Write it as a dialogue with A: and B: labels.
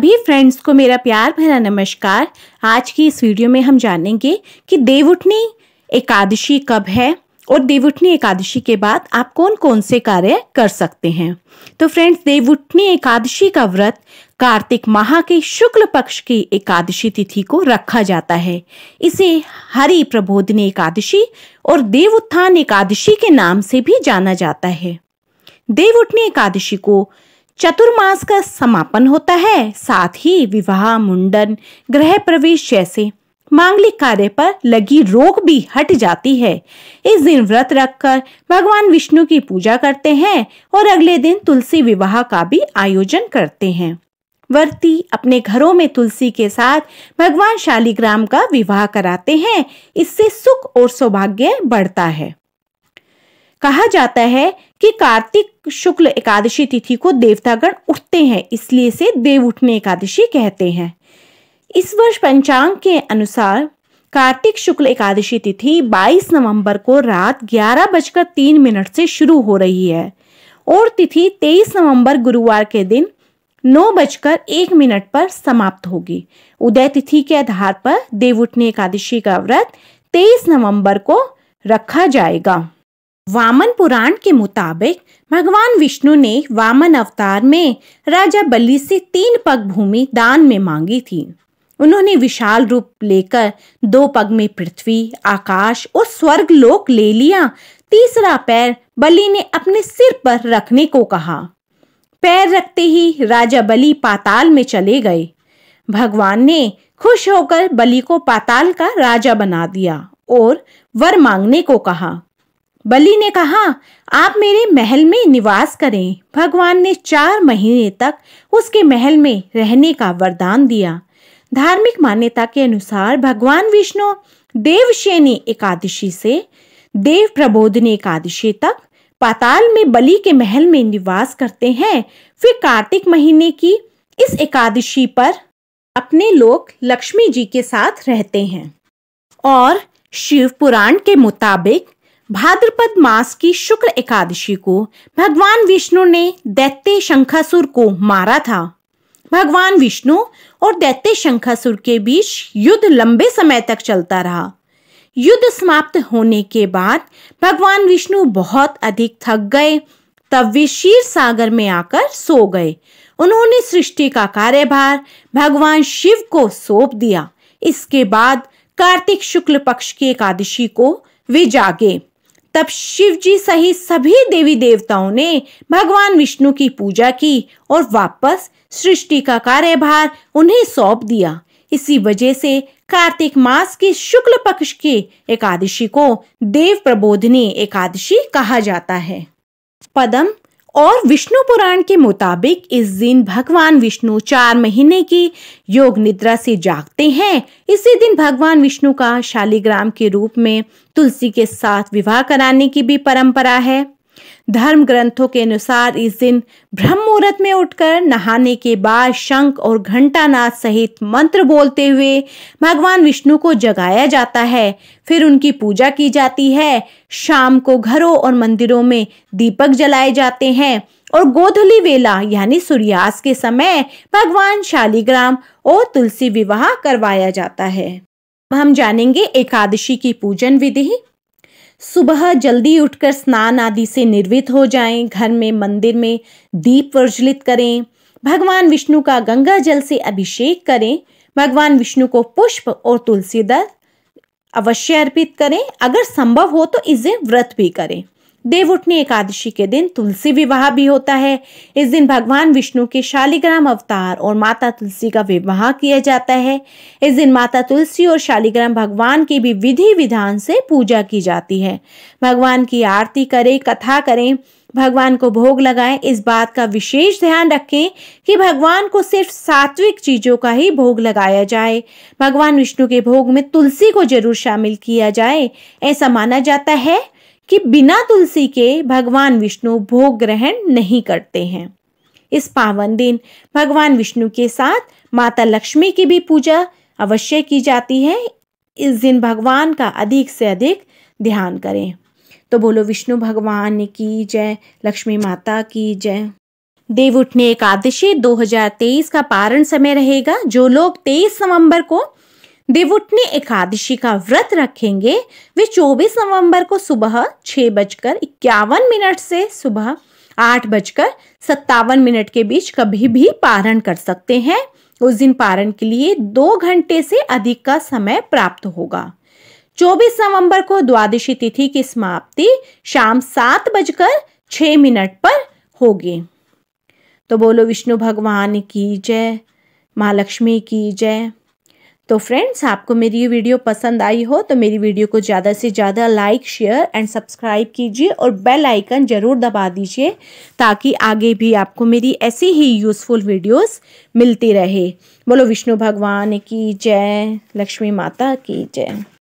A: सभी फ्रेंड्स को मेरा प्यार भरा नमस्कार आज की इस वीडियो में हम जानेंगे कि देवउठनी एकादशी कब है और देवउठनी एकादशी के बाद आप कौन कौन से कार्य कर सकते हैं तो फ्रेंड्स देवउठनी एकादशी का व्रत कार्तिक माह के शुक्ल पक्ष की एकादशी तिथि को रखा जाता है इसे हरि प्रबोधनी एकादशी और देवउत्थान एकादशी के नाम से भी जाना जाता है देवउठनी एकादशी को चतुर्मास का समापन होता है साथ ही विवाह मुंडन गृह प्रवेश जैसे मांगलिक कार्य पर लगी रोक भी हट जाती है इस दिन व्रत रखकर भगवान विष्णु की पूजा करते हैं और अगले दिन तुलसी विवाह का भी आयोजन करते हैं वर्ती अपने घरों में तुलसी के साथ भगवान शालिग्राम का विवाह कराते हैं इससे सुख और सौभाग्य बढ़ता है कहा जाता है कि कार्तिक शुक्ल एकादशी तिथि को देवतागण उठते हैं इसलिए इसे देव उठने एकादशी कहते हैं इस वर्ष पंचांग के अनुसार कार्तिक शुक्ल एकादशी तिथि 22 नवंबर को रात ग्यारह बजकर तीन मिनट से शुरू हो रही है और तिथि 23 नवंबर गुरुवार के दिन नौ बजकर एक मिनट पर समाप्त होगी उदय तिथि के आधार पर देवउठनी एकादशी का व्रत 23 नवंबर को रखा जाएगा वामन पुराण के मुताबिक भगवान विष्णु ने वामन अवतार में राजा बलि से तीन पग भूमि दान में मांगी थी उन्होंने विशाल रूप लेकर दो पग में पृथ्वी आकाश और स्वर्ग लोक ले लिया तीसरा पैर बलि ने अपने सिर पर रखने को कहा पैर रखते ही राजा बलि पाताल में चले गए भगवान ने खुश होकर बलि को पाताल का राजा बना दिया और वर मांगने को कहा बलि ने कहा आप मेरे महल में निवास करें भगवान ने चार महीने तक उसके महल में रहने का वरदान दिया धार्मिक मान्यता के अनुसार भगवान विष्णु देवशेनी एकादशी से देव प्रबोधनी एकादशी तक पाताल में बलि के महल में निवास करते हैं फिर कार्तिक महीने की इस एकादशी पर अपने लोग लक्ष्मी जी के साथ रहते हैं और शिव पुराण के मुताबिक भाद्रपद मास की शुक्ल एकादशी को भगवान विष्णु ने दैत्य शंखासुर को मारा था भगवान विष्णु और दैत्य शंखासुर के बीच युद्ध लंबे समय तक चलता रहा युद्ध समाप्त होने के बाद भगवान विष्णु बहुत अधिक थक गए तब वे क्षीर सागर में आकर सो गए उन्होंने सृष्टि का कार्यभार भगवान शिव को सौंप दिया इसके बाद कार्तिक शुक्ल पक्ष की एकादशी को वे जागे तब शिव जी सहित सभी देवी देवताओं ने भगवान विष्णु की पूजा की और वापस सृष्टि का कार्यभार उन्हें सौंप दिया इसी वजह से कार्तिक मास के शुक्ल पक्ष की एकादशी को देव प्रबोधनी एकादशी कहा जाता है पदम और विष्णु पुराण के मुताबिक इस दिन भगवान विष्णु चार महीने की योग निद्रा से जागते हैं इसी दिन भगवान विष्णु का शालिग्राम के रूप में तुलसी के साथ विवाह कराने की भी परंपरा है धर्म ग्रंथों के अनुसार इस दिन ब्रह्म मुहूर्त में उठकर नहाने के बाद शंख और घंटानाथ सहित मंत्र बोलते हुए भगवान विष्णु को जगाया जाता है फिर उनकी पूजा की जाती है शाम को घरों और मंदिरों में दीपक जलाए जाते हैं और गोधली वेला यानी सूर्यास्त के समय भगवान शालीग्राम और तुलसी विवाह करवाया जाता है हम जानेंगे एकादशी की पूजन विधि सुबह जल्दी उठकर स्नान आदि से निर्वृत हो जाएं, घर में मंदिर में दीप प्रज्वलित करें भगवान विष्णु का गंगा जल से अभिषेक करें भगवान विष्णु को पुष्प और तुलसी दल अवश्य अर्पित करें अगर संभव हो तो इसे व्रत भी करें देवउठनी एकादशी के दिन तुलसी विवाह भी होता है इस दिन भगवान विष्णु के शालिग्राम अवतार और माता तुलसी का विवाह किया जाता है इस दिन माता तुलसी और शालिग्राम भगवान की भी विधि विधान से पूजा की जाती है भगवान की आरती करें कथा करें भगवान को भोग लगाएं इस बात का विशेष ध्यान रखें कि भगवान को सिर्फ सात्विक चीजों का ही भोग लगाया जाए भगवान विष्णु के भोग में तुलसी को जरूर शामिल किया जाए ऐसा माना जाता है कि बिना तुलसी के भगवान विष्णु भोग ग्रहण नहीं करते हैं इस पावन दिन भगवान विष्णु के साथ माता लक्ष्मी की भी पूजा अवश्य की जाती है इस दिन भगवान का अधिक से अधिक ध्यान करें तो बोलो विष्णु भगवान की जय लक्ष्मी माता की जय देव उठने एकादशी 2023 का पारण समय रहेगा जो लोग 23 नवंबर को देवउठनी एकादशी का व्रत रखेंगे वे 24 नवंबर को सुबह छह बजकर इक्यावन मिनट से सुबह आठ बजकर सत्तावन मिनट के बीच कभी भी पारण कर सकते हैं उस दिन पारण के लिए दो घंटे से अधिक का समय प्राप्त होगा 24 नवंबर को द्वादशी तिथि की समाप्ति शाम सात बजकर छ मिनट पर होगी तो बोलो विष्णु भगवान की जय महालक्ष्मी की जय तो फ्रेंड्स आपको मेरी ये वीडियो पसंद आई हो तो मेरी वीडियो को ज़्यादा से ज़्यादा लाइक शेयर एंड सब्सक्राइब कीजिए और बेल आइकन ज़रूर दबा दीजिए ताकि आगे भी आपको मेरी ऐसी ही यूज़फुल वीडियोस मिलती रहे बोलो विष्णु भगवान की जय लक्ष्मी माता की जय